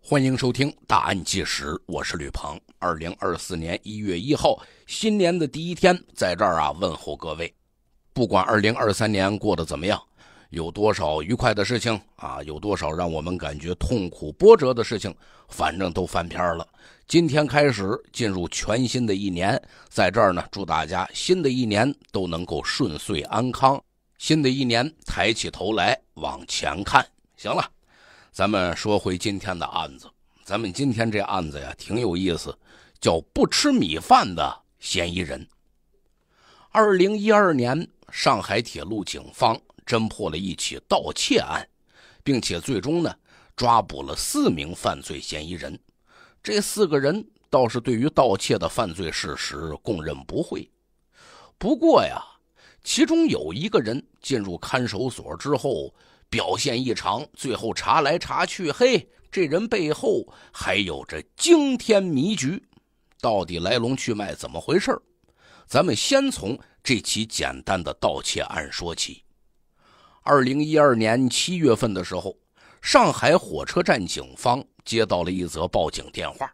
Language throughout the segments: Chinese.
欢迎收听《大案纪实》，我是吕鹏。二零二四年一月一号，新年的第一天，在这儿啊，问候各位。不管二零二三年过得怎么样，有多少愉快的事情啊，有多少让我们感觉痛苦波折的事情，反正都翻篇了。今天开始进入全新的一年，在这儿呢，祝大家新的一年都能够顺遂安康。新的一年，抬起头来往前看。行了。咱们说回今天的案子，咱们今天这案子呀挺有意思，叫不吃米饭的嫌疑人。二零一二年，上海铁路警方侦破了一起盗窃案，并且最终呢，抓捕了四名犯罪嫌疑人。这四个人倒是对于盗窃的犯罪事实供认不讳，不过呀，其中有一个人进入看守所之后。表现异常，最后查来查去，嘿，这人背后还有着惊天迷局，到底来龙去脉怎么回事？咱们先从这起简单的盗窃案说起。二零一二年七月份的时候，上海火车站警方接到了一则报警电话，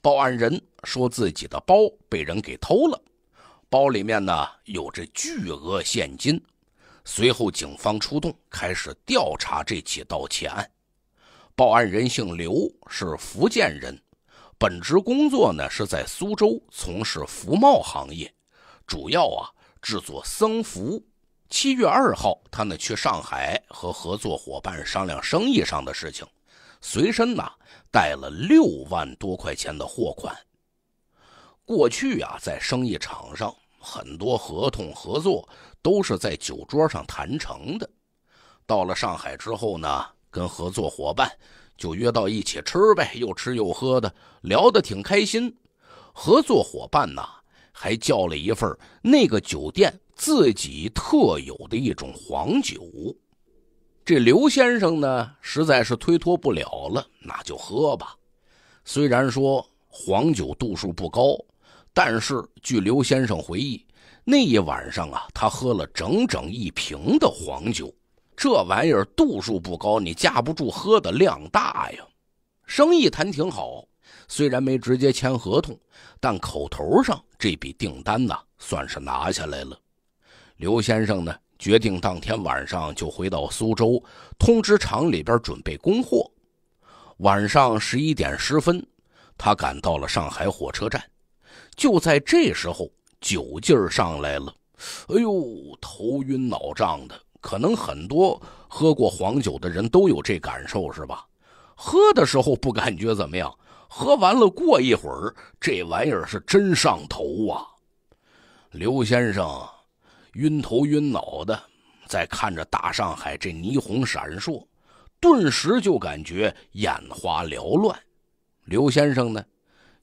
报案人说自己的包被人给偷了，包里面呢有着巨额现金。随后，警方出动，开始调查这起盗窃案。报案人姓刘，是福建人，本职工作呢是在苏州从事服贸行业，主要啊制作僧服。七月二号，他呢去上海和合作伙伴商量生意上的事情，随身呐带了六万多块钱的货款。过去啊，在生意场上，很多合同合作。都是在酒桌上谈成的，到了上海之后呢，跟合作伙伴就约到一起吃呗，又吃又喝的，聊得挺开心。合作伙伴呢还叫了一份那个酒店自己特有的一种黄酒，这刘先生呢实在是推脱不了了，那就喝吧。虽然说黄酒度数不高，但是据刘先生回忆。那一晚上啊，他喝了整整一瓶的黄酒。这玩意儿度数不高，你架不住喝的量大呀。生意谈挺好，虽然没直接签合同，但口头上这笔订单呢，算是拿下来了。刘先生呢，决定当天晚上就回到苏州，通知厂里边准备供货。晚上十一点十分，他赶到了上海火车站。就在这时候。酒劲儿上来了，哎呦，头晕脑胀的。可能很多喝过黄酒的人都有这感受，是吧？喝的时候不感觉怎么样，喝完了过一会儿，这玩意儿是真上头啊！刘先生晕头晕脑的，在看着大上海这霓虹闪烁，顿时就感觉眼花缭乱。刘先生呢，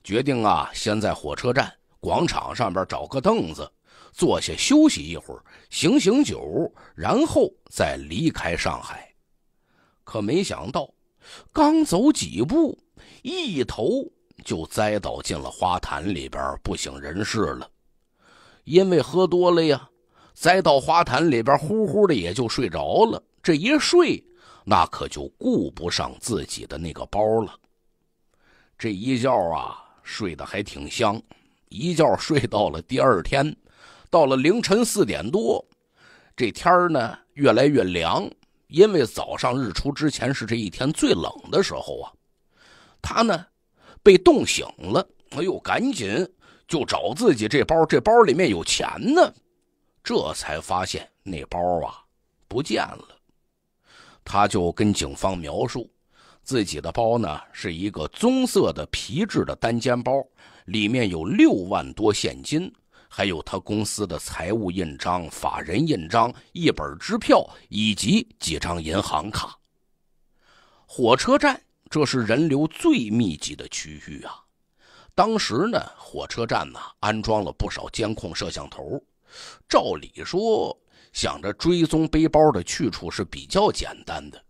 决定啊，先在火车站。广场上边找个凳子坐下休息一会儿，醒醒酒，然后再离开上海。可没想到，刚走几步，一头就栽倒进了花坛里边，不省人事了。因为喝多了呀，栽到花坛里边，呼呼的也就睡着了。这一睡，那可就顾不上自己的那个包了。这一觉啊，睡得还挺香。一觉睡到了第二天，到了凌晨四点多，这天儿呢越来越凉，因为早上日出之前是这一天最冷的时候啊。他呢被冻醒了，哎呦，赶紧就找自己这包，这包里面有钱呢，这才发现那包啊不见了。他就跟警方描述，自己的包呢是一个棕色的皮质的单肩包。里面有六万多现金，还有他公司的财务印章、法人印章、一本支票以及几张银行卡。火车站这是人流最密集的区域啊！当时呢，火车站呢安装了不少监控摄像头，照理说想着追踪背包的去处是比较简单的，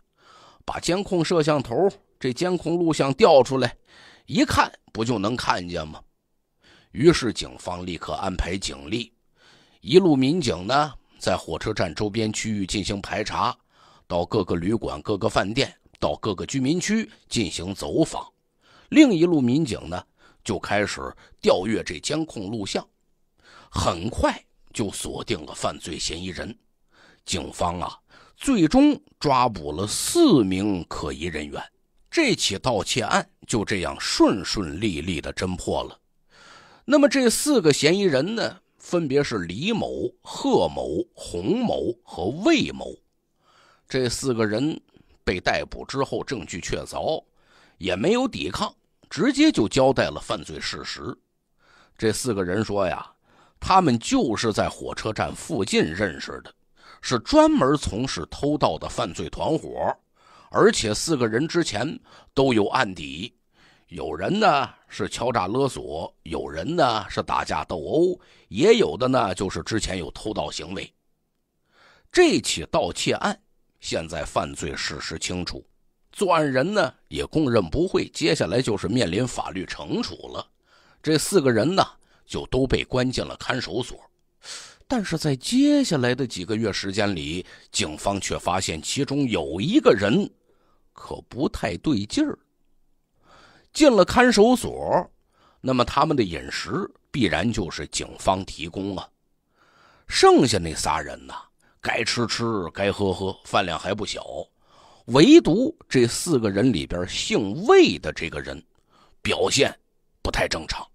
把监控摄像头这监控录像调出来。一看不就能看见吗？于是警方立刻安排警力，一路民警呢在火车站周边区域进行排查，到各个旅馆、各个饭店、到各个居民区进行走访；另一路民警呢就开始调阅这监控录像，很快就锁定了犯罪嫌疑人。警方啊，最终抓捕了四名可疑人员。这起盗窃案就这样顺顺利利的侦破了。那么，这四个嫌疑人呢？分别是李某、贺某、洪某和魏某。这四个人被逮捕之后，证据确凿，也没有抵抗，直接就交代了犯罪事实。这四个人说呀，他们就是在火车站附近认识的，是专门从事偷盗的犯罪团伙。而且四个人之前都有案底，有人呢是敲诈勒索，有人呢是打架斗殴，也有的呢就是之前有偷盗行为。这起盗窃案现在犯罪事实清楚，作案人呢也供认不讳，接下来就是面临法律惩处了。这四个人呢就都被关进了看守所，但是在接下来的几个月时间里，警方却发现其中有一个人。可不太对劲儿。进了看守所，那么他们的饮食必然就是警方提供了。剩下那仨人呢，该吃吃，该喝喝，饭量还不小。唯独这四个人里边，姓魏的这个人，表现不太正常。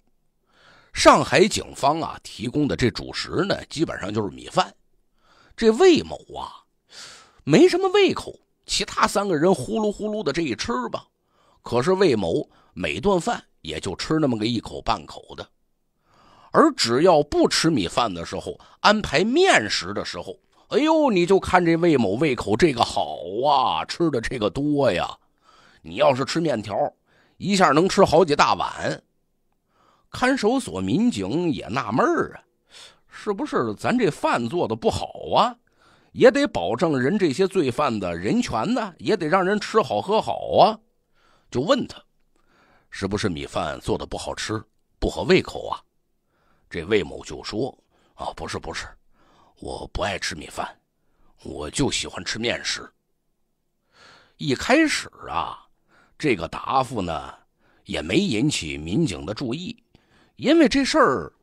上海警方啊提供的这主食呢，基本上就是米饭。这魏某啊，没什么胃口。其他三个人呼噜呼噜的这一吃吧，可是魏某每顿饭也就吃那么个一口半口的，而只要不吃米饭的时候，安排面食的时候，哎呦，你就看这魏某胃口这个好啊，吃的这个多呀。你要是吃面条，一下能吃好几大碗。看守所民警也纳闷啊，是不是咱这饭做的不好啊？也得保证人这些罪犯的人权呢，也得让人吃好喝好啊。就问他，是不是米饭做的不好吃，不合胃口啊？这魏某就说：“啊，不是不是，我不爱吃米饭，我就喜欢吃面食。”一开始啊，这个答复呢，也没引起民警的注意，因为这事儿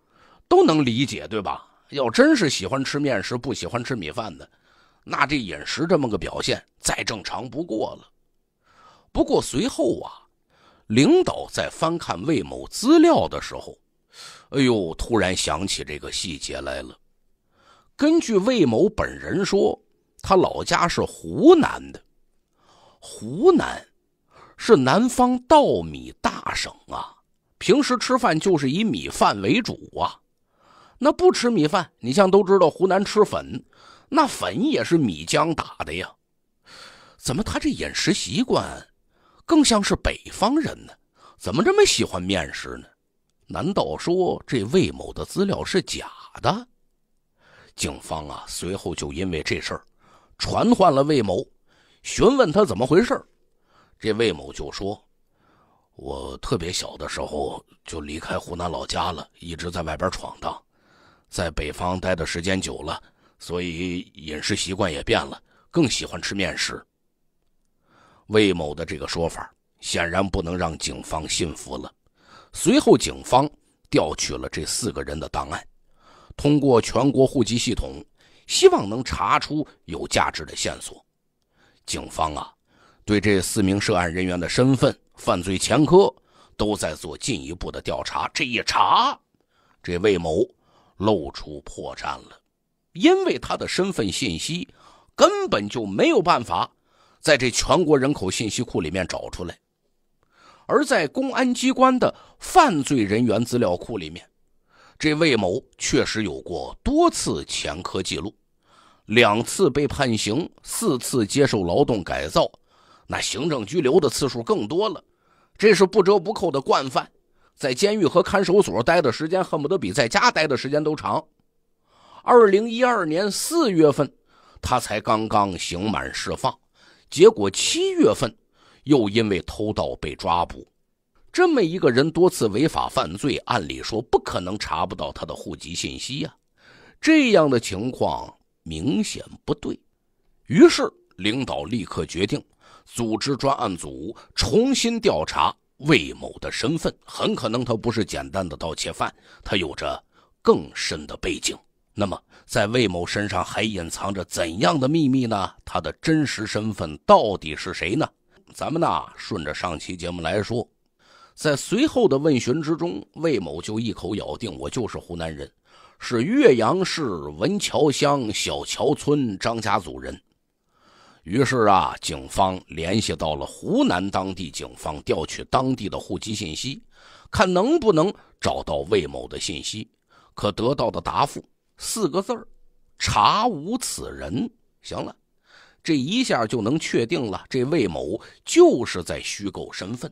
都能理解，对吧？要真是喜欢吃面食，不喜欢吃米饭的，那这饮食这么个表现再正常不过了。不过随后啊，领导在翻看魏某资料的时候，哎呦，突然想起这个细节来了。根据魏某本人说，他老家是湖南的，湖南是南方稻米大省啊，平时吃饭就是以米饭为主啊。那不吃米饭，你像都知道湖南吃粉，那粉也是米浆打的呀。怎么他这饮食习惯，更像是北方人呢？怎么这么喜欢面食呢？难道说这魏某的资料是假的？警方啊，随后就因为这事儿，传唤了魏某，询问他怎么回事。这魏某就说：“我特别小的时候就离开湖南老家了，一直在外边闯荡。”在北方待的时间久了，所以饮食习惯也变了，更喜欢吃面食。魏某的这个说法显然不能让警方信服了。随后，警方调取了这四个人的档案，通过全国户籍系统，希望能查出有价值的线索。警方啊，对这四名涉案人员的身份、犯罪前科都在做进一步的调查。这一查，这魏某。露出破绽了，因为他的身份信息根本就没有办法在这全国人口信息库里面找出来，而在公安机关的犯罪人员资料库里面，这魏某确实有过多次前科记录，两次被判刑，四次接受劳动改造，那行政拘留的次数更多了，这是不折不扣的惯犯。在监狱和看守所待的时间，恨不得比在家待的时间都长。二零一二年四月份，他才刚刚刑满释放，结果七月份又因为偷盗被抓捕。这么一个人多次违法犯罪，按理说不可能查不到他的户籍信息呀。这样的情况明显不对，于是领导立刻决定组织专案组重新调查。魏某的身份很可能他不是简单的盗窃犯，他有着更深的背景。那么，在魏某身上还隐藏着怎样的秘密呢？他的真实身份到底是谁呢？咱们呢，顺着上期节目来说，在随后的问询之中，魏某就一口咬定我就是湖南人，是岳阳市文桥乡小桥村张家组人。于是啊，警方联系到了湖南当地警方，调取当地的户籍信息，看能不能找到魏某的信息。可得到的答复四个字儿：查无此人。行了，这一下就能确定了，这魏某就是在虚构身份。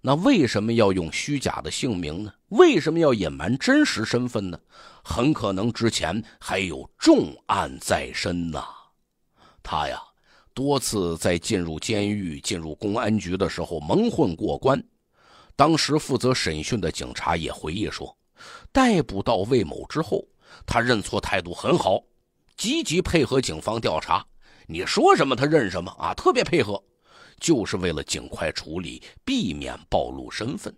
那为什么要用虚假的姓名呢？为什么要隐瞒真实身份呢？很可能之前还有重案在身呐。他呀。多次在进入监狱、进入公安局的时候蒙混过关。当时负责审讯的警察也回忆说，逮捕到魏某之后，他认错态度很好，积极配合警方调查。你说什么，他认什么啊，特别配合，就是为了尽快处理，避免暴露身份。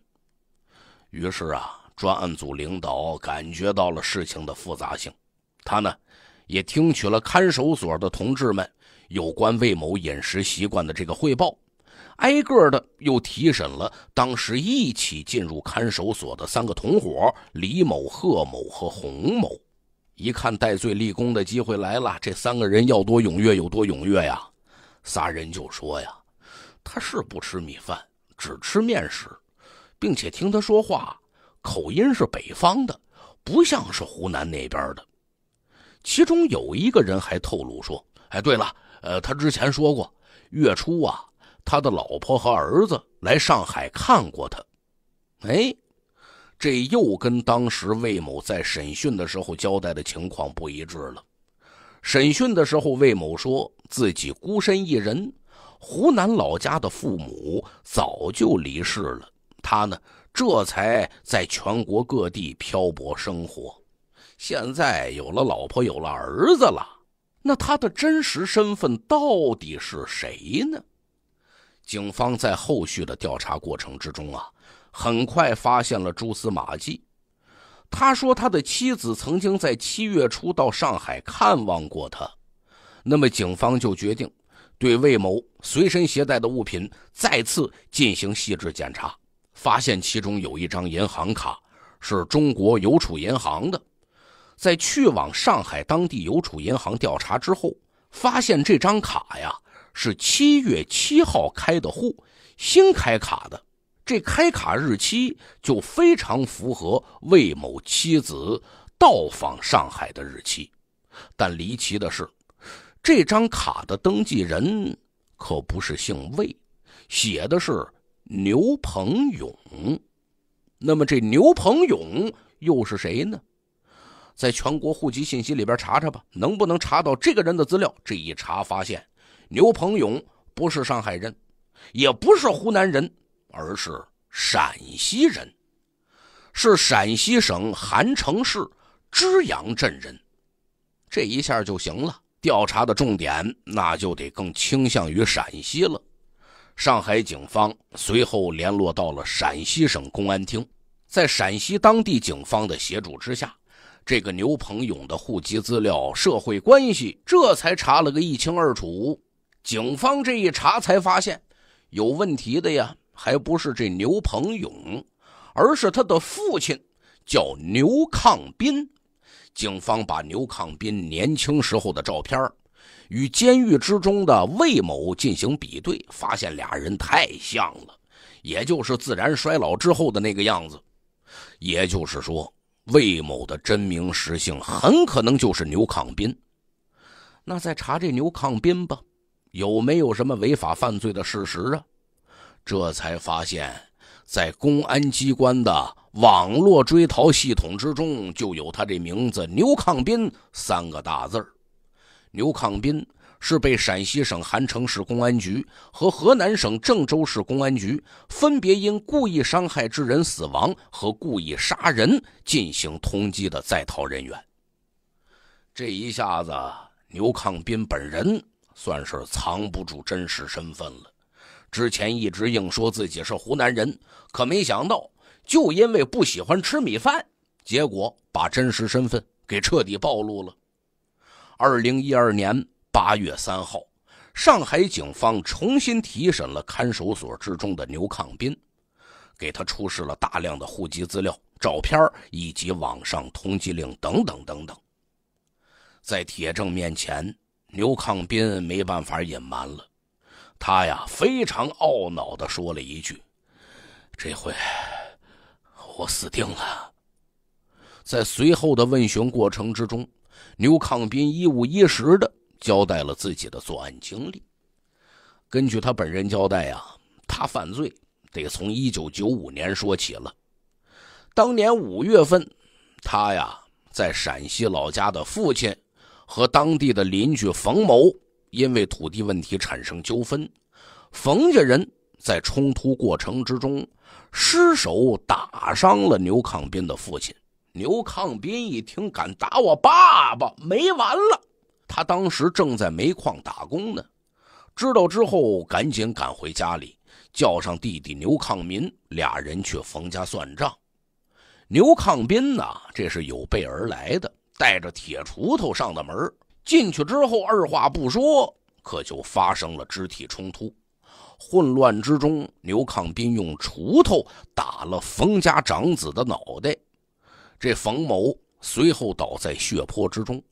于是啊，专案组领导感觉到了事情的复杂性，他呢，也听取了看守所的同志们。有关魏某饮食习惯的这个汇报，挨个的又提审了当时一起进入看守所的三个同伙李某、贺某和洪某。一看戴罪立功的机会来了，这三个人要多踊跃有多踊跃呀！仨人就说呀：“他是不吃米饭，只吃面食，并且听他说话口音是北方的，不像是湖南那边的。”其中有一个人还透露说：“哎，对了。”呃，他之前说过，月初啊，他的老婆和儿子来上海看过他。哎，这又跟当时魏某在审讯的时候交代的情况不一致了。审讯的时候，魏某说自己孤身一人，湖南老家的父母早就离世了，他呢，这才在全国各地漂泊生活，现在有了老婆，有了儿子了。那他的真实身份到底是谁呢？警方在后续的调查过程之中啊，很快发现了蛛丝马迹。他说他的妻子曾经在七月初到上海看望过他。那么警方就决定对魏某随身携带的物品再次进行细致检查，发现其中有一张银行卡是中国邮储银行的。在去往上海当地邮储银行调查之后，发现这张卡呀是七月七号开的户，新开卡的，这开卡日期就非常符合魏某妻子到访上海的日期。但离奇的是，这张卡的登记人可不是姓魏，写的是牛鹏勇。那么这牛鹏勇又是谁呢？在全国户籍信息里边查查吧，能不能查到这个人的资料？这一查发现，牛鹏勇不是上海人，也不是湖南人，而是陕西人，是陕西省韩城市知阳镇人。这一下就行了，调查的重点那就得更倾向于陕西了。上海警方随后联络到了陕西省公安厅，在陕西当地警方的协助之下。这个牛鹏勇的户籍资料、社会关系，这才查了个一清二楚。警方这一查，才发现有问题的呀，还不是这牛鹏勇，而是他的父亲叫牛抗斌。警方把牛抗斌年轻时候的照片，与监狱之中的魏某进行比对，发现俩人太像了，也就是自然衰老之后的那个样子。也就是说。魏某的真名实姓很可能就是牛抗斌，那再查这牛抗斌吧，有没有什么违法犯罪的事实啊？这才发现，在公安机关的网络追逃系统之中，就有他这名字“牛抗斌”三个大字牛抗斌”。是被陕西省韩城市公安局和河南省郑州市公安局分别因故意伤害致人死亡和故意杀人进行通缉的在逃人员。这一下子，牛抗斌本人算是藏不住真实身份了。之前一直硬说自己是湖南人，可没想到，就因为不喜欢吃米饭，结果把真实身份给彻底暴露了。二零一二年。八月三号，上海警方重新提审了看守所之中的牛抗斌，给他出示了大量的户籍资料、照片以及网上通缉令等等等等。在铁证面前，牛抗斌没办法隐瞒了，他呀非常懊恼地说了一句：“这回我死定了。”在随后的问询过程之中，牛抗斌一五一十的。交代了自己的作案经历。根据他本人交代呀，他犯罪得从一九九五年说起了。当年五月份，他呀在陕西老家的父亲和当地的邻居冯某因为土地问题产生纠纷，冯家人在冲突过程之中失手打伤了牛抗斌的父亲。牛抗斌一听，敢打我爸爸，没完了。他当时正在煤矿打工呢，知道之后赶紧赶回家里，叫上弟弟牛抗民，俩人去冯家算账。牛抗斌呢，这是有备而来的，带着铁锄头上的门。进去之后，二话不说，可就发生了肢体冲突。混乱之中，牛抗斌用锄头打了冯家长子的脑袋，这冯某随后倒在血泊之中。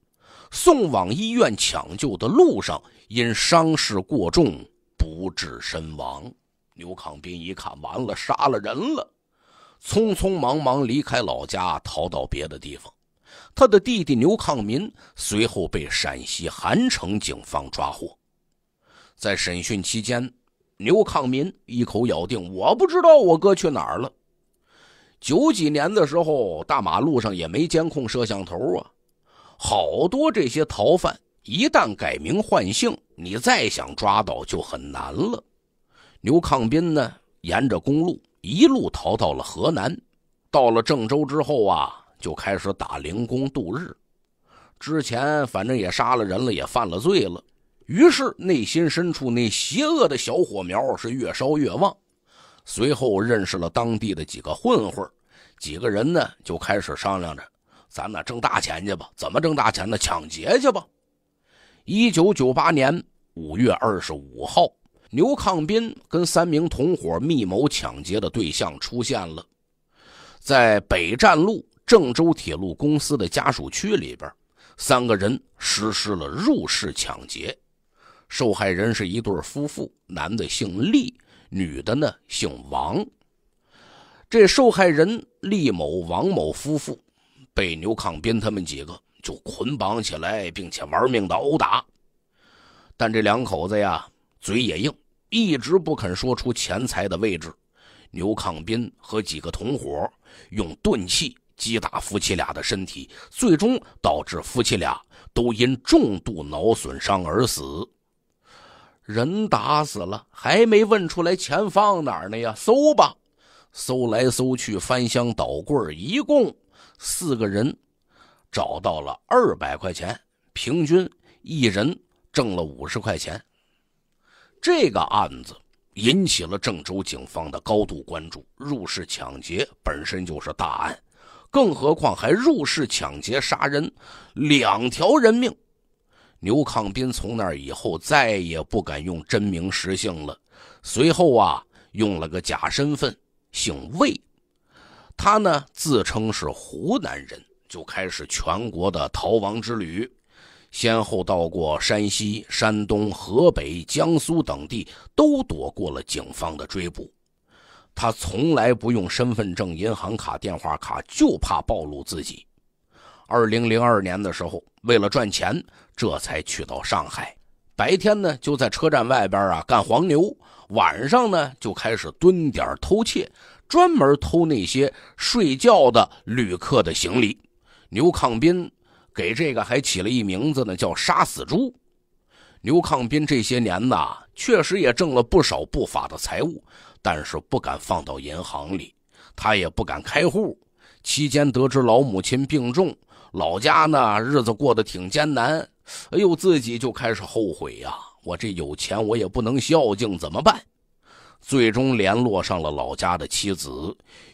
送往医院抢救的路上，因伤势过重不治身亡。牛抗斌一看完了，杀了人了，匆匆忙忙离开老家，逃到别的地方。他的弟弟牛抗民随后被陕西韩城警方抓获。在审讯期间，牛抗民一口咬定：“我不知道我哥去哪儿了。”九几年的时候，大马路上也没监控摄像头啊。好多这些逃犯，一旦改名换姓，你再想抓到就很难了。牛抗斌呢，沿着公路一路逃到了河南，到了郑州之后啊，就开始打零工度日。之前反正也杀了人了，也犯了罪了，于是内心深处那邪恶的小火苗是越烧越旺。随后认识了当地的几个混混，几个人呢就开始商量着。咱呐挣大钱去吧？怎么挣大钱呢？抢劫去吧！一九九八年五月二十五号，牛抗斌跟三名同伙密谋抢劫的对象出现了，在北站路郑州铁路公司的家属区里边，三个人实施了入室抢劫。受害人是一对夫妇，男的姓厉，女的呢姓王。这受害人厉某、王某夫妇。被牛抗斌他们几个就捆绑起来，并且玩命的殴打，但这两口子呀嘴也硬，一直不肯说出钱财的位置。牛抗斌和几个同伙用钝器击打夫妻俩的身体，最终导致夫妻俩都因重度脑损伤而死。人打死了，还没问出来钱放哪儿呢呀？搜吧，搜来搜去，翻箱倒柜，一共。四个人找到了二百块钱，平均一人挣了五十块钱。这个案子引起了郑州警方的高度关注。入室抢劫本身就是大案，更何况还入室抢劫杀人，两条人命。牛抗斌从那以后再也不敢用真名实姓了，随后啊，用了个假身份，姓魏。他呢自称是湖南人，就开始全国的逃亡之旅，先后到过山西、山东、河北、江苏等地，都躲过了警方的追捕。他从来不用身份证、银行卡、电话卡，就怕暴露自己。二零零二年的时候，为了赚钱，这才去到上海。白天呢就在车站外边啊干黄牛，晚上呢就开始蹲点偷窃。专门偷那些睡觉的旅客的行李，牛抗斌给这个还起了一名字呢，叫“杀死猪”。牛抗斌这些年呢，确实也挣了不少不法的财物，但是不敢放到银行里，他也不敢开户。期间得知老母亲病重，老家呢日子过得挺艰难，哎呦，自己就开始后悔呀！我这有钱我也不能孝敬，怎么办？最终联络上了老家的妻子，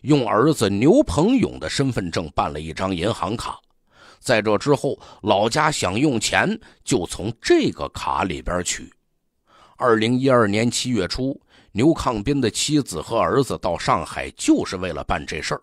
用儿子牛鹏勇的身份证办了一张银行卡。在这之后，老家想用钱就从这个卡里边取。二零一二年七月初，牛抗斌的妻子和儿子到上海，就是为了办这事儿。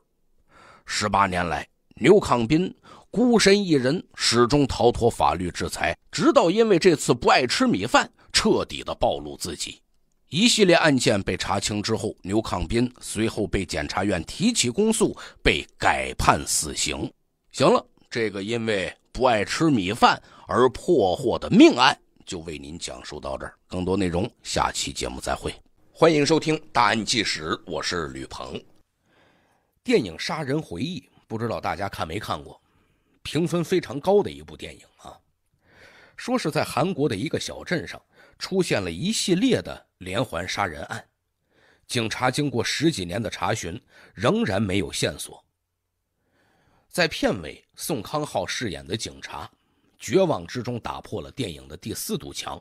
十八年来，牛抗斌孤身一人，始终逃脱法律制裁，直到因为这次不爱吃米饭，彻底的暴露自己。一系列案件被查清之后，牛抗斌随后被检察院提起公诉，被改判死刑。行了，这个因为不爱吃米饭而破获的命案就为您讲述到这儿。更多内容，下期节目再会。欢迎收听《大案纪实》，我是吕鹏。电影《杀人回忆》，不知道大家看没看过？评分非常高的一部电影啊，说是在韩国的一个小镇上。出现了一系列的连环杀人案，警察经过十几年的查询，仍然没有线索。在片尾，宋康昊饰演的警察绝望之中打破了电影的第四堵墙，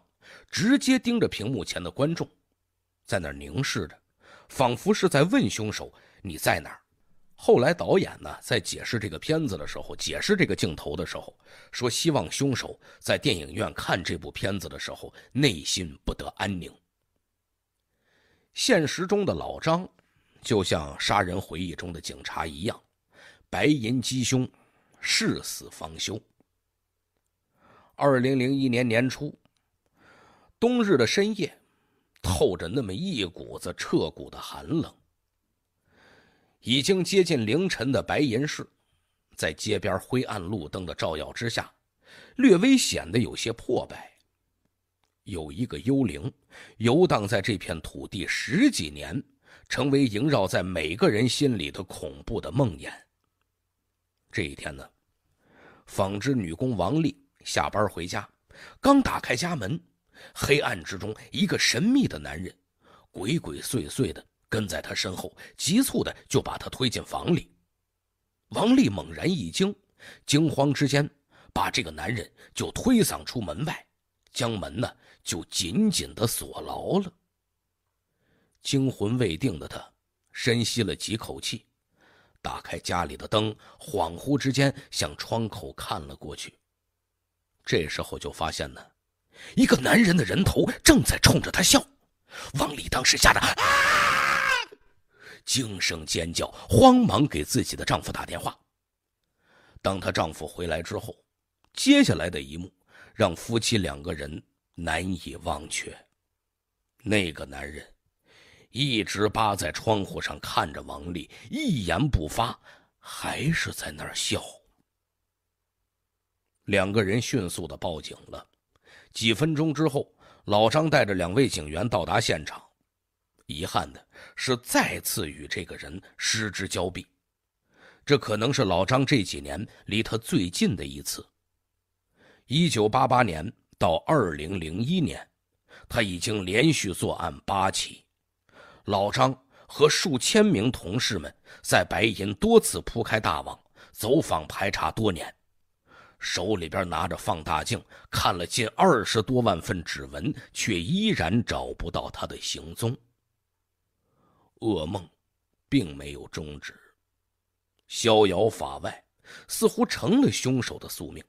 直接盯着屏幕前的观众，在那儿凝视着，仿佛是在问凶手：“你在哪儿？”后来，导演呢在解释这个片子的时候，解释这个镜头的时候，说希望凶手在电影院看这部片子的时候，内心不得安宁。现实中的老张，就像《杀人回忆》中的警察一样，白银缉凶，誓死方休。二零零一年年初，冬日的深夜，透着那么一股子彻骨的寒冷。已经接近凌晨的白银市，在街边灰暗路灯的照耀之下，略微显得有些破败。有一个幽灵游荡在这片土地十几年，成为萦绕在每个人心里的恐怖的梦魇。这一天呢，纺织女工王丽下班回家，刚打开家门，黑暗之中一个神秘的男人，鬼鬼祟祟的。跟在他身后，急促的就把他推进房里。王丽猛然一惊，惊慌之间把这个男人就推搡出门外，将门呢就紧紧的锁牢了。惊魂未定的他深吸了几口气，打开家里的灯，恍惚之间向窗口看了过去。这时候就发现呢，一个男人的人头正在冲着他笑。王丽当时吓得啊！惊声尖叫，慌忙给自己的丈夫打电话。当她丈夫回来之后，接下来的一幕让夫妻两个人难以忘却。那个男人一直扒在窗户上看着王丽，一言不发，还是在那儿笑。两个人迅速的报警了。几分钟之后，老张带着两位警员到达现场，遗憾的。是再次与这个人失之交臂，这可能是老张这几年离他最近的一次。一九八八年到二零零一年，他已经连续作案八起。老张和数千名同事们在白银多次铺开大网，走访排查多年，手里边拿着放大镜看了近二十多万份指纹，却依然找不到他的行踪。噩梦，并没有终止。逍遥法外，似乎成了凶手的宿命。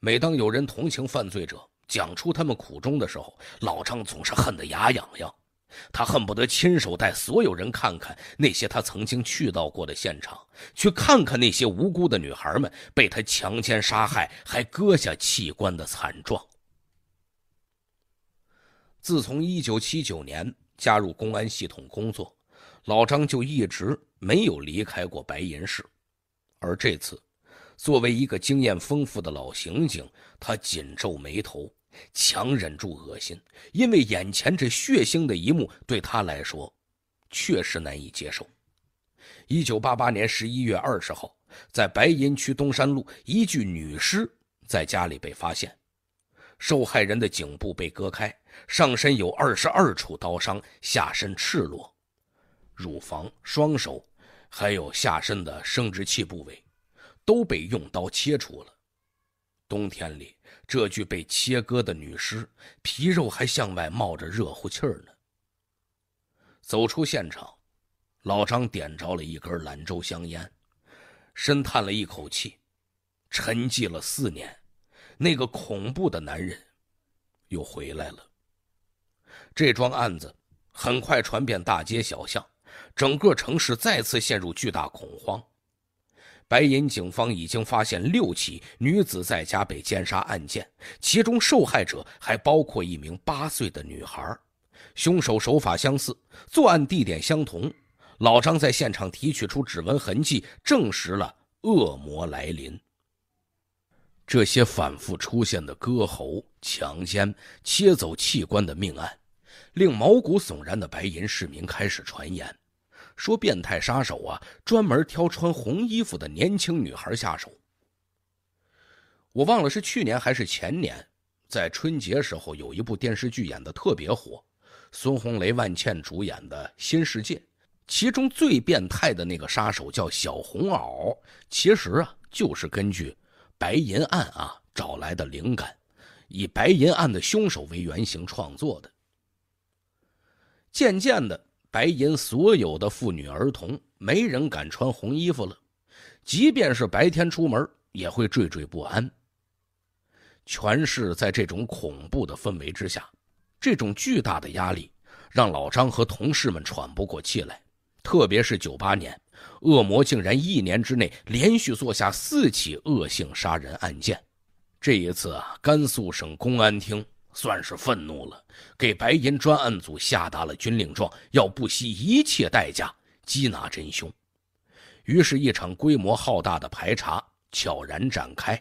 每当有人同情犯罪者，讲出他们苦衷的时候，老张总是恨得牙痒痒。他恨不得亲手带所有人看看那些他曾经去到过的现场，去看看那些无辜的女孩们被他强奸杀害，还割下器官的惨状。自从一九七九年。加入公安系统工作，老张就一直没有离开过白银市。而这次，作为一个经验丰富的老刑警，他紧皱眉头，强忍住恶心，因为眼前这血腥的一幕对他来说确实难以接受。一九八八年十一月二十号，在白银区东山路，一具女尸在家里被发现，受害人的颈部被割开。上身有二十二处刀伤，下身赤裸，乳房、双手，还有下身的生殖器部位，都被用刀切除了。冬天里，这具被切割的女尸，皮肉还向外冒着热乎气儿呢。走出现场，老张点着了一根兰州香烟，深叹了一口气。沉寂了四年，那个恐怖的男人，又回来了。这桩案子很快传遍大街小巷，整个城市再次陷入巨大恐慌。白银警方已经发现六起女子在家被奸杀案件，其中受害者还包括一名八岁的女孩。凶手手法相似，作案地点相同。老张在现场提取出指纹痕迹，证实了恶魔来临。这些反复出现的割喉、强奸、切走器官的命案。令毛骨悚然的白银市民开始传言，说变态杀手啊专门挑穿红衣服的年轻女孩下手。我忘了是去年还是前年，在春节时候有一部电视剧演的特别火，孙红雷、万茜主演的《新世界》，其中最变态的那个杀手叫小红袄，其实啊就是根据白银案啊找来的灵感，以白银案的凶手为原型创作的。渐渐的，白银所有的妇女儿童没人敢穿红衣服了，即便是白天出门也会惴惴不安。全市在这种恐怖的氛围之下，这种巨大的压力让老张和同事们喘不过气来。特别是九八年，恶魔竟然一年之内连续做下四起恶性杀人案件，这一次啊，甘肃省公安厅。算是愤怒了，给白银专案组下达了军令状，要不惜一切代价缉拿真凶。于是，一场规模浩大的排查悄然展开。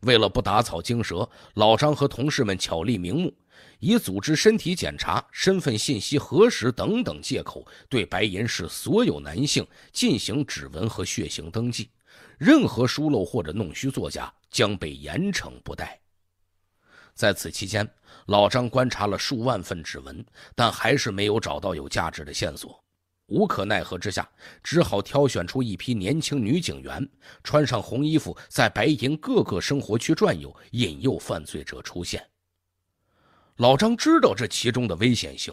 为了不打草惊蛇，老张和同事们巧立名目，以组织身体检查、身份信息核实等等借口，对白银市所有男性进行指纹和血型登记。任何疏漏或者弄虚作假，将被严惩不贷。在此期间，老张观察了数万份指纹，但还是没有找到有价值的线索。无可奈何之下，只好挑选出一批年轻女警员，穿上红衣服，在白银各个生活区转悠，引诱犯罪者出现。老张知道这其中的危险性，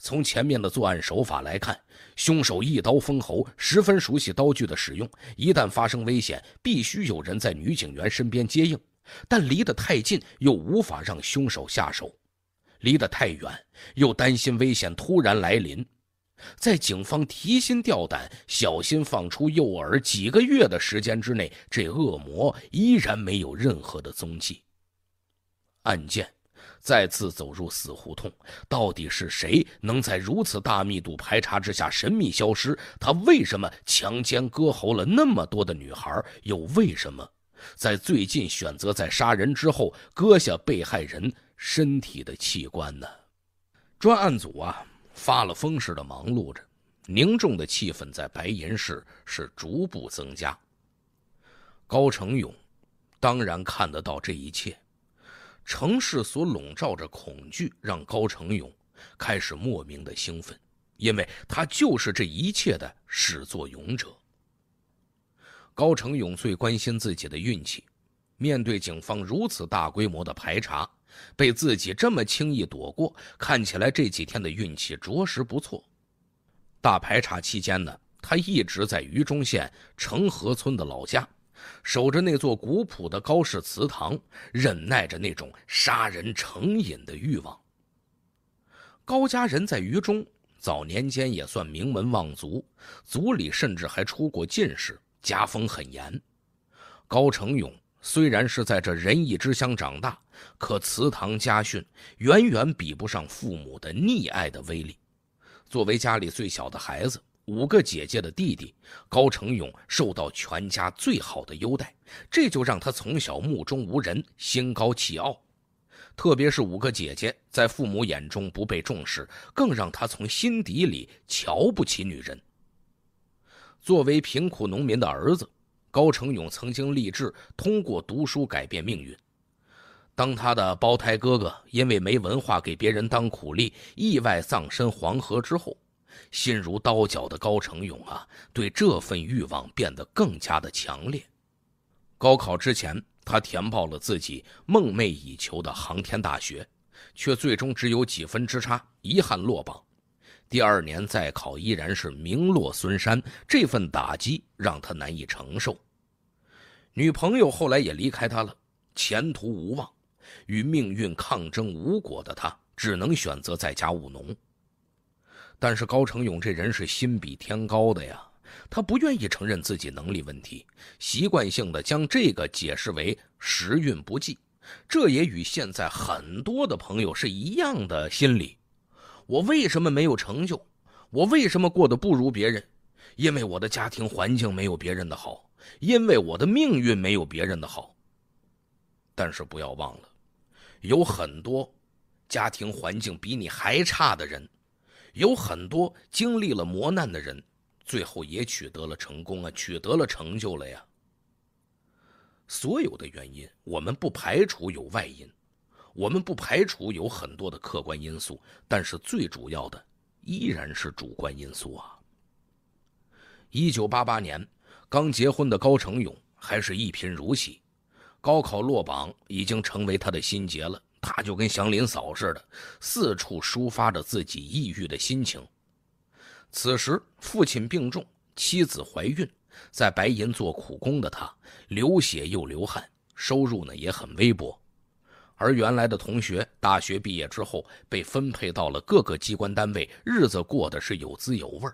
从前面的作案手法来看，凶手一刀封喉，十分熟悉刀具的使用。一旦发生危险，必须有人在女警员身边接应。但离得太近又无法让凶手下手，离得太远又担心危险突然来临，在警方提心吊胆、小心放出诱饵几个月的时间之内，这恶魔依然没有任何的踪迹。案件再次走入死胡同，到底是谁能在如此大密度排查之下神秘消失？他为什么强奸割喉了那么多的女孩？又为什么？在最近选择在杀人之后割下被害人身体的器官呢？专案组啊发了疯似的忙碌着，凝重的气氛在白银市是逐步增加。高成勇当然看得到这一切，城市所笼罩着恐惧，让高成勇开始莫名的兴奋，因为他就是这一切的始作俑者。高成勇最关心自己的运气。面对警方如此大规模的排查，被自己这么轻易躲过，看起来这几天的运气着实不错。大排查期间呢，他一直在榆中县城河村的老家，守着那座古朴的高氏祠堂，忍耐着那种杀人成瘾的欲望。高家人在榆中早年间也算名门望族，族里甚至还出过进士。家风很严，高成勇虽然是在这仁义之乡长大，可祠堂家训远远比不上父母的溺爱的威力。作为家里最小的孩子，五个姐姐的弟弟高成勇受到全家最好的优待，这就让他从小目中无人，心高气傲。特别是五个姐姐在父母眼中不被重视，更让他从心底里瞧不起女人。作为贫苦农民的儿子，高成勇曾经立志通过读书改变命运。当他的胞胎哥哥因为没文化给别人当苦力，意外葬身黄河之后，心如刀绞的高成勇啊，对这份欲望变得更加的强烈。高考之前，他填报了自己梦寐以求的航天大学，却最终只有几分之差，遗憾落榜。第二年再考依然是名落孙山，这份打击让他难以承受。女朋友后来也离开他了，前途无望，与命运抗争无果的他只能选择在家务农。但是高成勇这人是心比天高的呀，他不愿意承认自己能力问题，习惯性的将这个解释为时运不济。这也与现在很多的朋友是一样的心理。我为什么没有成就？我为什么过得不如别人？因为我的家庭环境没有别人的好，因为我的命运没有别人的好。但是不要忘了，有很多家庭环境比你还差的人，有很多经历了磨难的人，最后也取得了成功啊，取得了成就了呀。所有的原因，我们不排除有外因。我们不排除有很多的客观因素，但是最主要的依然是主观因素啊。一九八八年，刚结婚的高成勇还是一贫如洗，高考落榜已经成为他的心结了。他就跟祥林嫂似的，四处抒发着自己抑郁的心情。此时，父亲病重，妻子怀孕，在白银做苦工的他流血又流汗，收入呢也很微薄。而原来的同学，大学毕业之后被分配到了各个机关单位，日子过得是有滋有味。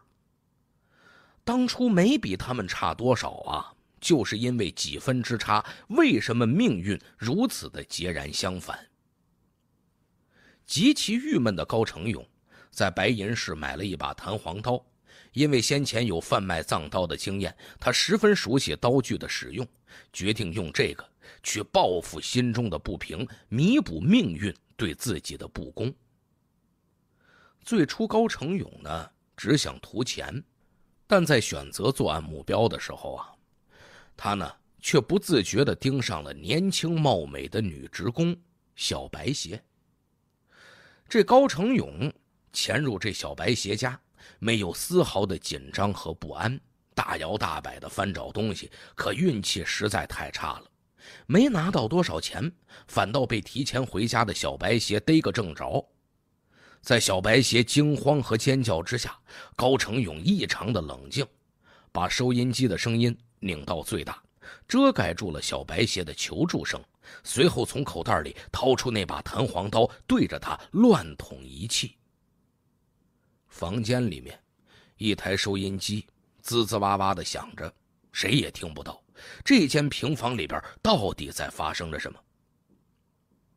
当初没比他们差多少啊，就是因为几分之差，为什么命运如此的截然相反？极其郁闷的高成勇在白银市买了一把弹簧刀，因为先前有贩卖藏刀的经验，他十分熟悉刀具的使用，决定用这个。去报复心中的不平，弥补命运对自己的不公。最初，高成勇呢只想图钱，但在选择作案目标的时候啊，他呢却不自觉地盯上了年轻貌美的女职工小白鞋。这高成勇潜入这小白鞋家，没有丝毫的紧张和不安，大摇大摆地翻找东西，可运气实在太差了。没拿到多少钱，反倒被提前回家的小白鞋逮个正着。在小白鞋惊慌和尖叫之下，高成勇异常的冷静，把收音机的声音拧到最大，遮盖住了小白鞋的求助声。随后，从口袋里掏出那把弹簧刀，对着他乱捅一气。房间里面，一台收音机滋滋哇哇的响着，谁也听不到。这间平房里边到底在发生了什么？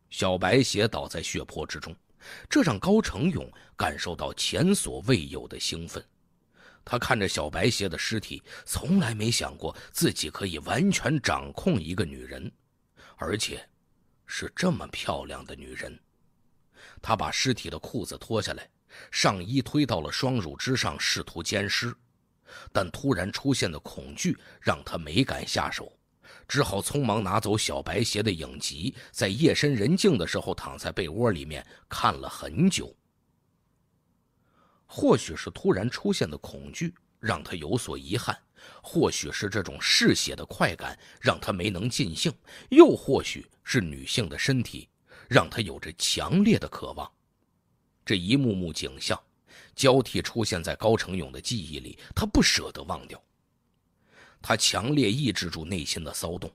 小白鞋倒在血泊之中，这让高成勇感受到前所未有的兴奋。他看着小白鞋的尸体，从来没想过自己可以完全掌控一个女人，而且是这么漂亮的女人。他把尸体的裤子脱下来，上衣推到了双乳之上，试图奸尸。但突然出现的恐惧让他没敢下手，只好匆忙拿走小白鞋的影集，在夜深人静的时候躺在被窝里面看了很久。或许是突然出现的恐惧让他有所遗憾，或许是这种嗜血的快感让他没能尽兴，又或许是女性的身体让他有着强烈的渴望。这一幕幕景象。交替出现在高成勇的记忆里，他不舍得忘掉。他强烈抑制住内心的骚动，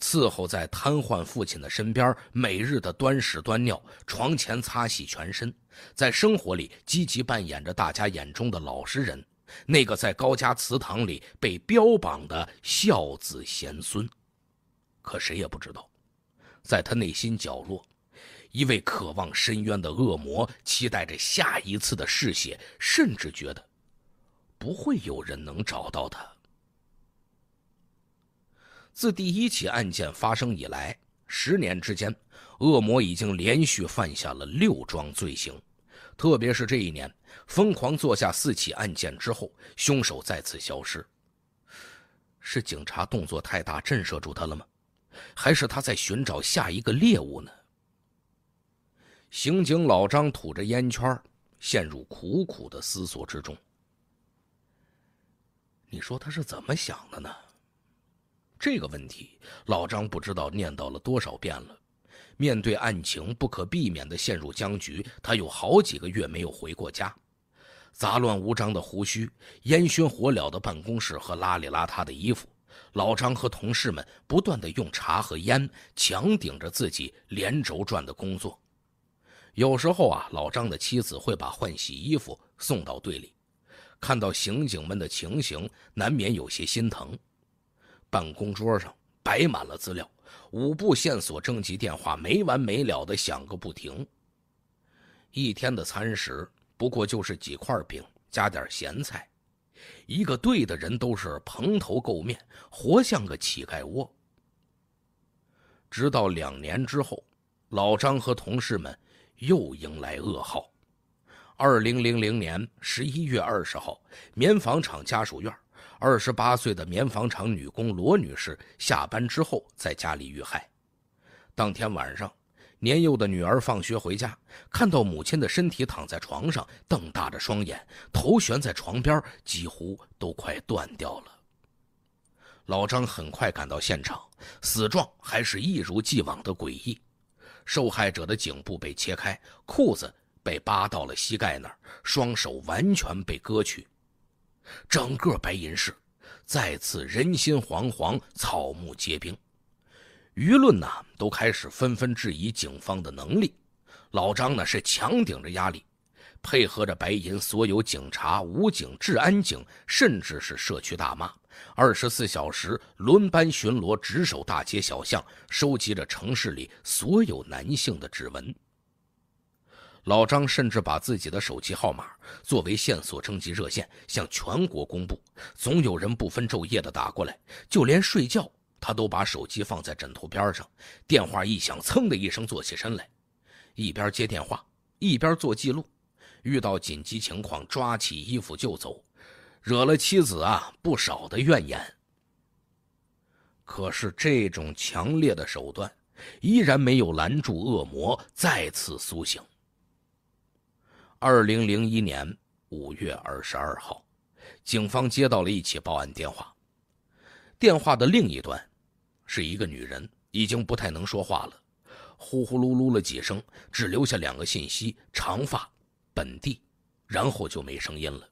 伺候在瘫痪父亲的身边，每日的端屎端尿，床前擦洗全身，在生活里积极扮演着大家眼中的老实人，那个在高家祠堂里被标榜的孝子贤孙。可谁也不知道，在他内心角落。一位渴望深渊的恶魔，期待着下一次的嗜血，甚至觉得不会有人能找到他。自第一起案件发生以来，十年之间，恶魔已经连续犯下了六桩罪行。特别是这一年，疯狂做下四起案件之后，凶手再次消失。是警察动作太大，震慑住他了吗？还是他在寻找下一个猎物呢？刑警老张吐着烟圈，陷入苦苦的思索之中。你说他是怎么想的呢？这个问题，老张不知道念叨了多少遍了。面对案情不可避免地陷入僵局，他有好几个月没有回过家。杂乱无章的胡须、烟熏火燎的办公室和邋里邋遢的衣服，老张和同事们不断地用茶和烟强顶着自己连轴转的工作。有时候啊，老张的妻子会把换洗衣服送到队里，看到刑警们的情形，难免有些心疼。办公桌上摆满了资料，五部线索征集电话没完没了的响个不停。一天的餐食不过就是几块饼加点咸菜，一个队的人都是蓬头垢面，活像个乞丐窝。直到两年之后，老张和同事们。又迎来噩耗。二零零零年十一月二十号，棉纺厂家属院，二十八岁的棉纺厂女工罗女士下班之后在家里遇害。当天晚上，年幼的女儿放学回家，看到母亲的身体躺在床上，瞪大着双眼，头悬在床边，几乎都快断掉了。老张很快赶到现场，死状还是一如既往的诡异。受害者的颈部被切开，裤子被扒到了膝盖那儿，双手完全被割去。整个白银市再次人心惶惶，草木皆兵。舆论呐，都开始纷纷质疑警方的能力。老张呢，是强顶着压力，配合着白银所有警察、武警、治安警，甚至是社区大妈。二十四小时轮班巡逻，值守大街小巷，收集着城市里所有男性的指纹。老张甚至把自己的手机号码作为线索征集热线，向全国公布。总有人不分昼夜的打过来，就连睡觉他都把手机放在枕头边上，电话一响，噌的一声坐起身来，一边接电话一边做记录，遇到紧急情况抓起衣服就走。惹了妻子啊不少的怨言。可是这种强烈的手段，依然没有拦住恶魔再次苏醒。二零零一年五月二十二号，警方接到了一起报案电话，电话的另一端是一个女人，已经不太能说话了，呼呼噜噜了几声，只留下两个信息：长发，本地，然后就没声音了。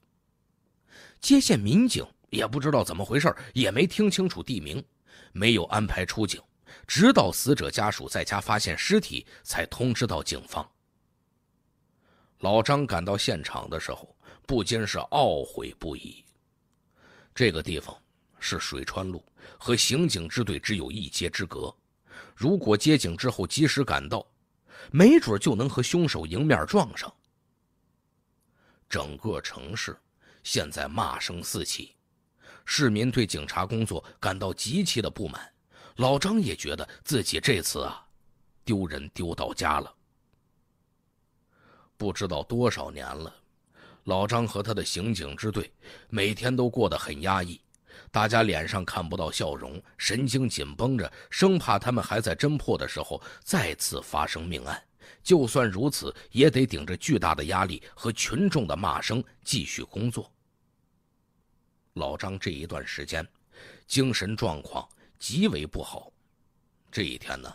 接线民警也不知道怎么回事也没听清楚地名，没有安排出警。直到死者家属在家发现尸体，才通知到警方。老张赶到现场的时候，不禁是懊悔不已。这个地方是水川路，和刑警支队只有一街之隔。如果接警之后及时赶到，没准就能和凶手迎面撞上。整个城市。现在骂声四起，市民对警察工作感到极其的不满。老张也觉得自己这次啊，丢人丢到家了。不知道多少年了，老张和他的刑警支队每天都过得很压抑，大家脸上看不到笑容，神经紧绷着，生怕他们还在侦破的时候再次发生命案。就算如此，也得顶着巨大的压力和群众的骂声继续工作。老张这一段时间，精神状况极为不好。这一天呢，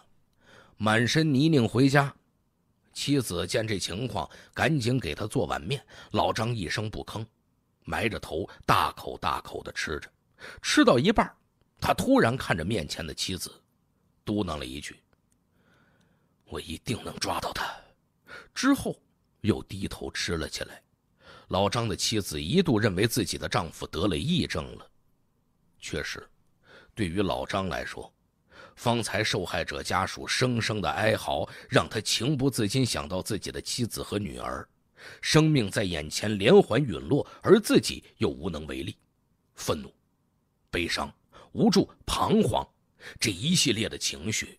满身泥泞回家，妻子见这情况，赶紧给他做碗面。老张一声不吭，埋着头，大口大口的吃着。吃到一半，他突然看着面前的妻子，嘟囔了一句：“我一定能抓到他。”之后又低头吃了起来。老张的妻子一度认为自己的丈夫得了癔症了。确实，对于老张来说，方才受害者家属声声的哀嚎，让他情不自禁想到自己的妻子和女儿，生命在眼前连环陨落，而自己又无能为力，愤怒、悲伤、无助、彷徨，这一系列的情绪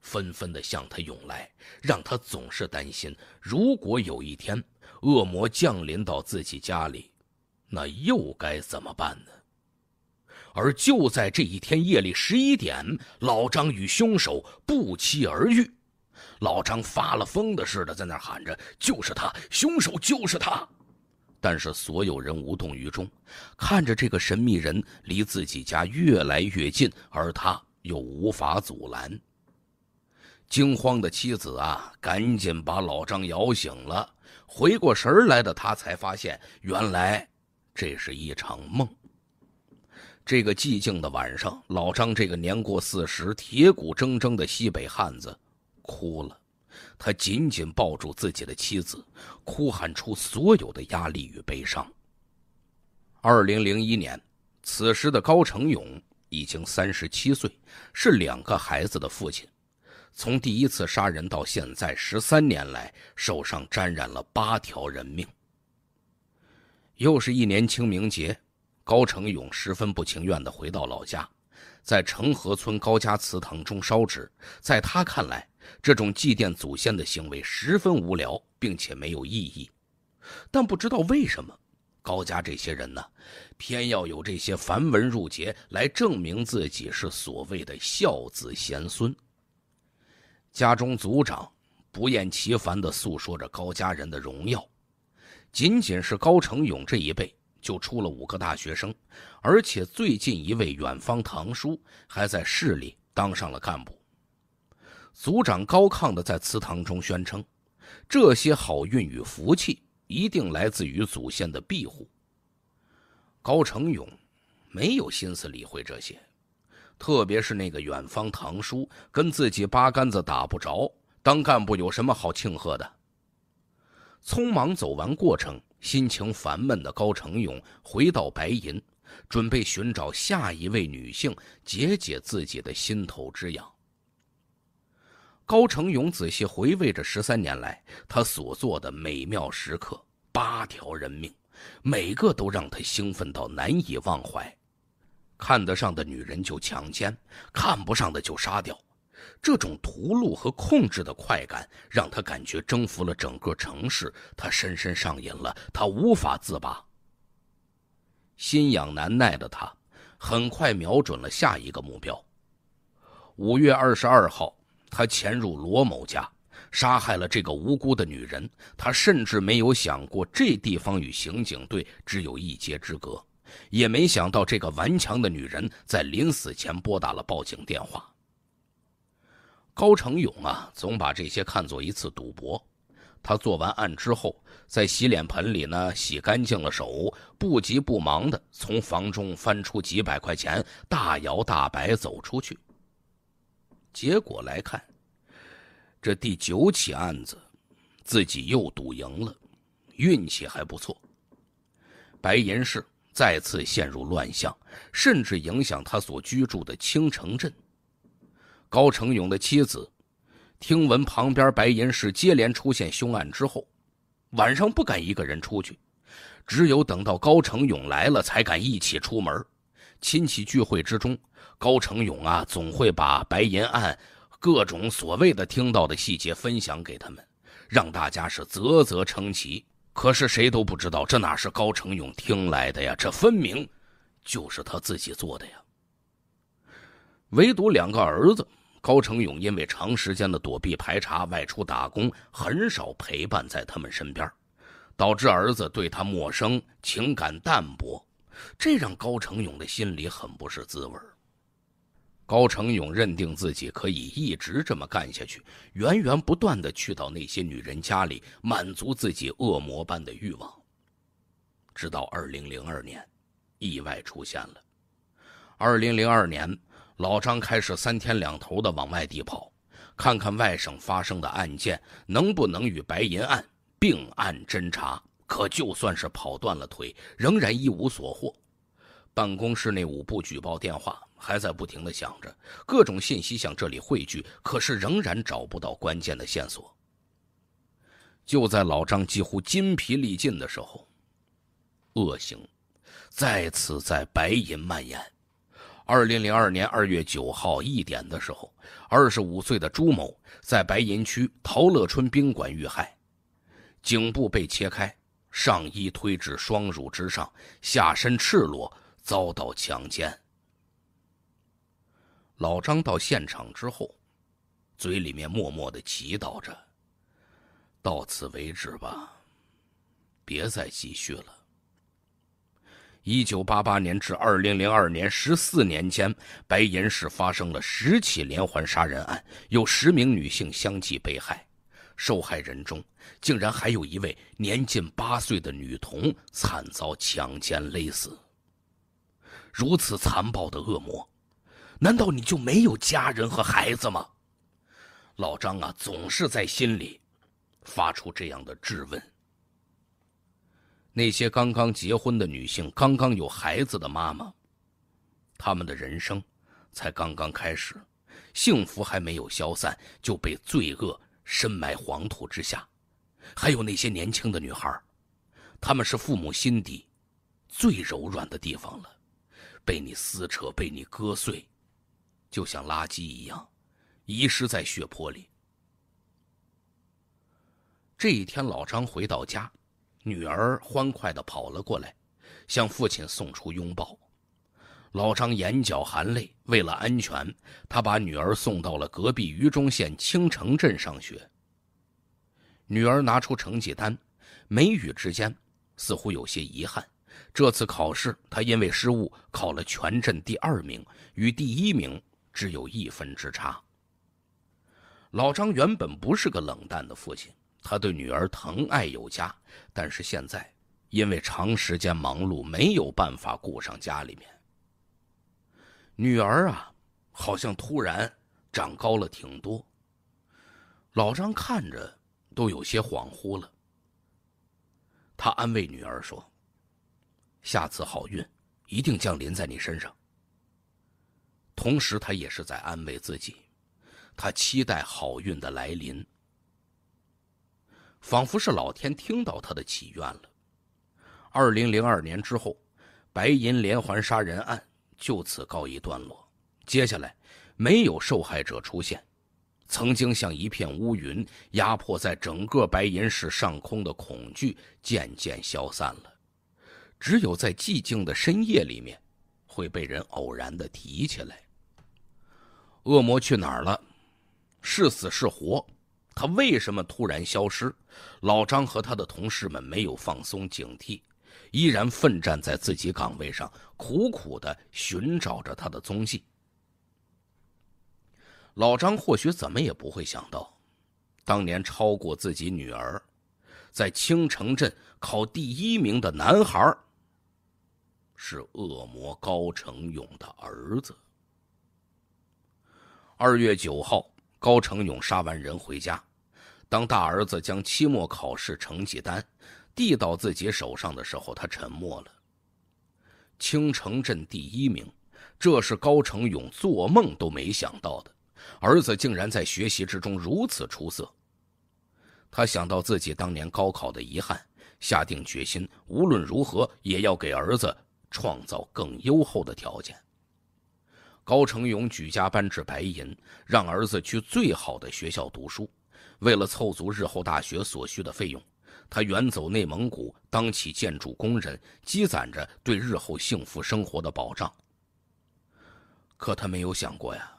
纷纷的向他涌来，让他总是担心，如果有一天……恶魔降临到自己家里，那又该怎么办呢？而就在这一天夜里十一点，老张与凶手不期而遇，老张发了疯的似的在那喊着：“就是他，凶手就是他！”但是所有人无动于衷，看着这个神秘人离自己家越来越近，而他又无法阻拦。惊慌的妻子啊，赶紧把老张摇醒了。回过神来的他才发现，原来这是一场梦。这个寂静的晚上，老张这个年过四十、铁骨铮铮的西北汉子，哭了。他紧紧抱住自己的妻子，哭喊出所有的压力与悲伤。二零零一年，此时的高成勇已经三十七岁，是两个孩子的父亲。从第一次杀人到现在十三年来，手上沾染了八条人命。又是一年清明节，高成勇十分不情愿地回到老家，在城河村高家祠堂中烧纸。在他看来，这种祭奠祖先的行为十分无聊，并且没有意义。但不知道为什么，高家这些人呢，偏要有这些繁文缛节来证明自己是所谓的孝子贤孙。家中族长不厌其烦的诉说着高家人的荣耀，仅仅是高成勇这一辈就出了五个大学生，而且最近一位远方堂叔还在市里当上了干部。族长高亢的在祠堂中宣称，这些好运与福气一定来自于祖先的庇护。高成勇没有心思理会这些。特别是那个远方堂叔，跟自己八竿子打不着，当干部有什么好庆贺的？匆忙走完过程，心情烦闷的高成勇回到白银，准备寻找下一位女性，解解自己的心头之痒。高成勇仔细回味着十三年来他所做的美妙时刻，八条人命，每个都让他兴奋到难以忘怀。看得上的女人就强奸，看不上的就杀掉。这种屠戮和控制的快感让他感觉征服了整个城市，他深深上瘾了，他无法自拔。心痒难耐的他，很快瞄准了下一个目标。五月二十二号，他潜入罗某家，杀害了这个无辜的女人。他甚至没有想过，这地方与刑警队只有一街之隔。也没想到这个顽强的女人在临死前拨打了报警电话。高成勇啊，总把这些看作一次赌博。他做完案之后，在洗脸盆里呢洗干净了手，不急不忙的从房中翻出几百块钱，大摇大摆走出去。结果来看，这第九起案子，自己又赌赢了，运气还不错。白银市。再次陷入乱象，甚至影响他所居住的青城镇。高成勇的妻子，听闻旁边白银市接连出现凶案之后，晚上不敢一个人出去，只有等到高成勇来了才敢一起出门。亲戚聚会之中，高成勇啊，总会把白银案各种所谓的听到的细节分享给他们，让大家是啧啧称奇。可是谁都不知道，这哪是高成勇听来的呀？这分明就是他自己做的呀！唯独两个儿子，高成勇因为长时间的躲避排查、外出打工，很少陪伴在他们身边，导致儿子对他陌生、情感淡薄，这让高成勇的心里很不是滋味高成勇认定自己可以一直这么干下去，源源不断的去到那些女人家里，满足自己恶魔般的欲望。直到二零零二年，意外出现了。二零零二年，老张开始三天两头的往外地跑，看看外省发生的案件能不能与白银案并案侦查。可就算是跑断了腿，仍然一无所获。办公室内五部举报电话。还在不停的想着各种信息向这里汇聚，可是仍然找不到关键的线索。就在老张几乎筋疲力尽的时候，恶行再次在白银蔓延。二零零二年二月九号一点的时候，二十五岁的朱某在白银区陶乐春宾馆遇害，颈部被切开，上衣推至双乳之上，下身赤裸，遭到强奸。老张到现场之后，嘴里面默默的祈祷着：“到此为止吧，别再继续了。”一九八八年至二零零二年十四年间，白银市发生了十起连环杀人案，有十名女性相继被害，受害人中竟然还有一位年近八岁的女童惨遭强奸勒死。如此残暴的恶魔！难道你就没有家人和孩子吗？老张啊，总是在心里发出这样的质问。那些刚刚结婚的女性，刚刚有孩子的妈妈，他们的人生才刚刚开始，幸福还没有消散，就被罪恶深埋黄土之下。还有那些年轻的女孩，她们是父母心底最柔软的地方了，被你撕扯，被你割碎。就像垃圾一样，遗失在血泊里。这一天，老张回到家，女儿欢快的跑了过来，向父亲送出拥抱。老张眼角含泪，为了安全，他把女儿送到了隔壁榆中县青城镇上学。女儿拿出成绩单，眉宇之间似乎有些遗憾。这次考试，她因为失误考了全镇第二名，与第一名。只有一分之差。老张原本不是个冷淡的父亲，他对女儿疼爱有加。但是现在，因为长时间忙碌，没有办法顾上家里面。女儿啊，好像突然长高了挺多。老张看着都有些恍惚了。他安慰女儿说：“下次好运一定降临在你身上。”同时，他也是在安慰自己，他期待好运的来临，仿佛是老天听到他的祈愿了。二零零二年之后，白银连环杀人案就此告一段落，接下来没有受害者出现，曾经像一片乌云压迫在整个白银市上空的恐惧渐渐消散了，只有在寂静的深夜里面，会被人偶然的提起来。恶魔去哪儿了？是死是活？他为什么突然消失？老张和他的同事们没有放松警惕，依然奋战在自己岗位上，苦苦的寻找着他的踪迹。老张或许怎么也不会想到，当年超过自己女儿，在青城镇考第一名的男孩，是恶魔高成勇的儿子。二月九号，高成勇杀完人回家，当大儿子将期末考试成绩单递到自己手上的时候，他沉默了。青城镇第一名，这是高成勇做梦都没想到的，儿子竟然在学习之中如此出色。他想到自己当年高考的遗憾，下定决心，无论如何也要给儿子创造更优厚的条件。高成勇举家搬至白银，让儿子去最好的学校读书。为了凑足日后大学所需的费用，他远走内蒙古当起建筑工人，积攒着对日后幸福生活的保障。可他没有想过呀，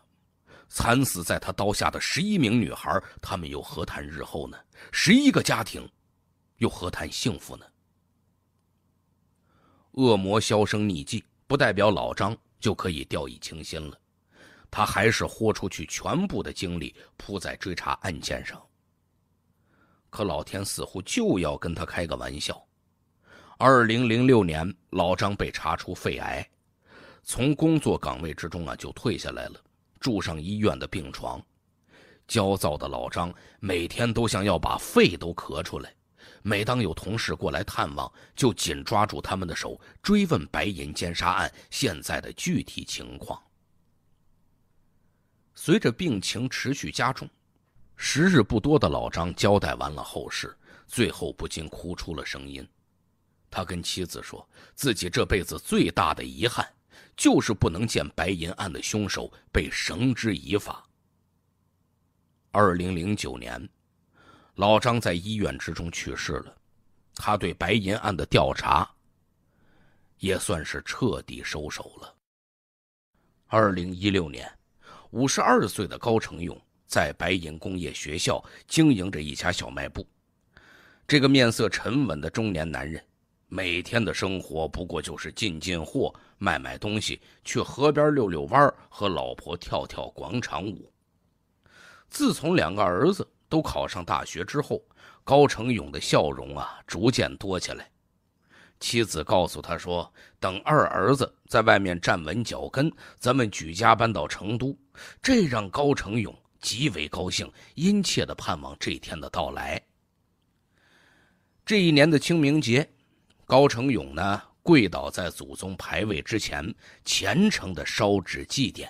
惨死在他刀下的十一名女孩，他们又何谈日后呢？十一个家庭，又何谈幸福呢？恶魔销声匿迹，不代表老张。就可以掉以轻心了，他还是豁出去全部的精力扑在追查案件上。可老天似乎就要跟他开个玩笑，二零零六年，老张被查出肺癌，从工作岗位之中啊就退下来了，住上医院的病床，焦躁的老张每天都像要把肺都咳出来。每当有同事过来探望，就紧抓住他们的手，追问白银奸杀案现在的具体情况。随着病情持续加重，时日不多的老张交代完了后事，最后不禁哭出了声音。他跟妻子说，自己这辈子最大的遗憾，就是不能见白银案的凶手被绳之以法。二零零九年。老张在医院之中去世了，他对白银案的调查也算是彻底收手了。二零一六年，五十二岁的高成勇在白银工业学校经营着一家小卖部。这个面色沉稳的中年男人，每天的生活不过就是进进货、卖卖东西、去河边遛遛弯和老婆跳跳广场舞。自从两个儿子……都考上大学之后，高成勇的笑容啊逐渐多起来。妻子告诉他说：“等二儿子在外面站稳脚跟，咱们举家搬到成都。”这让高成勇极为高兴，殷切的盼望这天的到来。这一年的清明节，高成勇呢跪倒在祖宗牌位之前，虔诚的烧纸祭奠。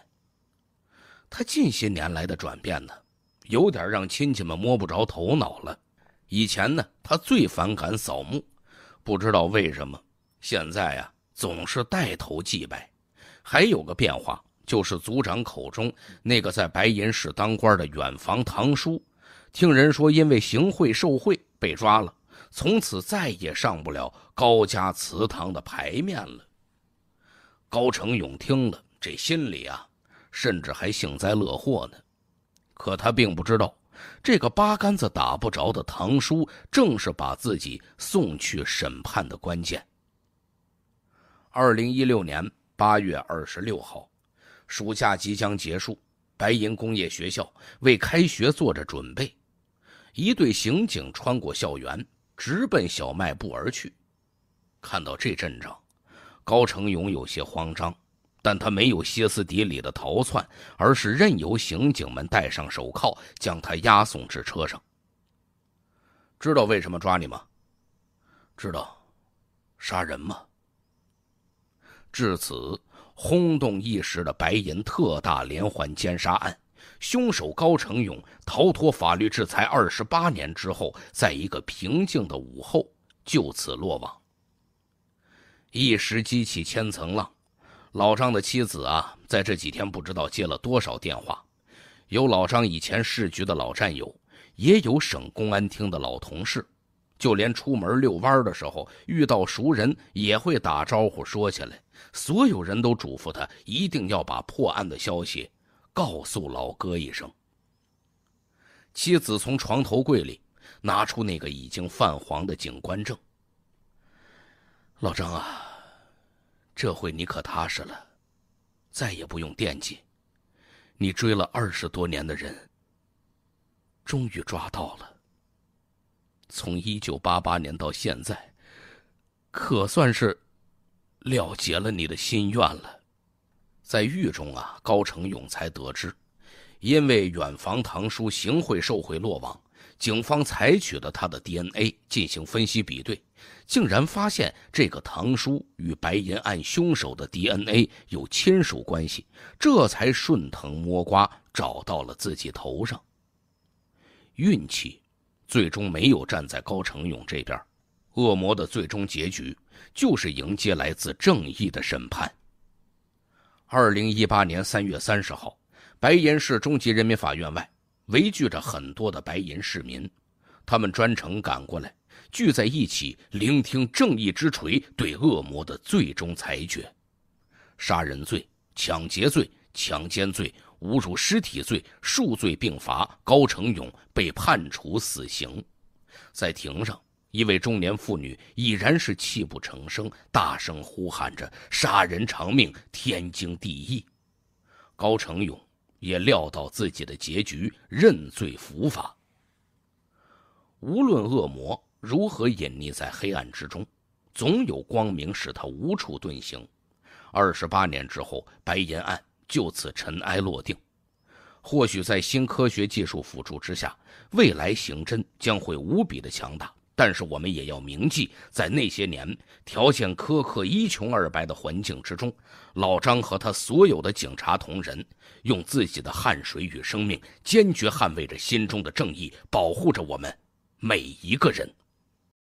他近些年来的转变呢？有点让亲戚们摸不着头脑了。以前呢，他最反感扫墓，不知道为什么，现在啊，总是带头祭拜。还有个变化，就是族长口中那个在白银市当官的远房堂叔，听人说因为行贿受贿被抓了，从此再也上不了高家祠堂的牌面了。高成勇听了，这心里啊，甚至还幸灾乐祸呢。可他并不知道，这个八竿子打不着的堂叔，正是把自己送去审判的关键。二零一六年八月二十六号，暑假即将结束，白银工业学校为开学做着准备。一队刑警穿过校园，直奔小卖部而去。看到这阵仗，高成勇有些慌张。但他没有歇斯底里的逃窜，而是任由刑警们戴上手铐，将他押送至车上。知道为什么抓你吗？知道，杀人吗？至此，轰动一时的白银特大连环奸杀案，凶手高成勇逃脱法律制裁二十八年之后，在一个平静的午后，就此落网。一时激起千层浪。老张的妻子啊，在这几天不知道接了多少电话，有老张以前市局的老战友，也有省公安厅的老同事，就连出门遛弯的时候遇到熟人，也会打招呼说起来。所有人都嘱咐他一定要把破案的消息告诉老哥一声。妻子从床头柜里拿出那个已经泛黄的警官证。老张啊。这回你可踏实了，再也不用惦记，你追了二十多年的人，终于抓到了。从一九八八年到现在，可算是了结了你的心愿了。在狱中啊，高成勇才得知，因为远房堂叔行贿受贿落网，警方采取了他的 DNA 进行分析比对。竟然发现这个堂叔与白银案凶手的 DNA 有亲属关系，这才顺藤摸瓜找到了自己头上。运气，最终没有站在高成勇这边，恶魔的最终结局就是迎接来自正义的审判。二零一八年三月三十号，白银市中级人民法院外围聚着很多的白银市民，他们专程赶过来。聚在一起聆听正义之锤对恶魔的最终裁决：杀人罪、抢劫罪、强奸罪、侮辱尸体罪，数罪并罚。高成勇被判处死刑。在庭上，一位中年妇女已然是泣不成声，大声呼喊着：“杀人偿命，天经地义。”高成勇也料到自己的结局，认罪伏法。无论恶魔。如何隐匿在黑暗之中？总有光明使他无处遁形。二十八年之后，白银案就此尘埃落定。或许在新科学技术辅助之下，未来刑侦将会无比的强大。但是我们也要铭记，在那些年条件苛刻、一穷二白的环境之中，老张和他所有的警察同仁用自己的汗水与生命，坚决捍卫着心中的正义，保护着我们每一个人。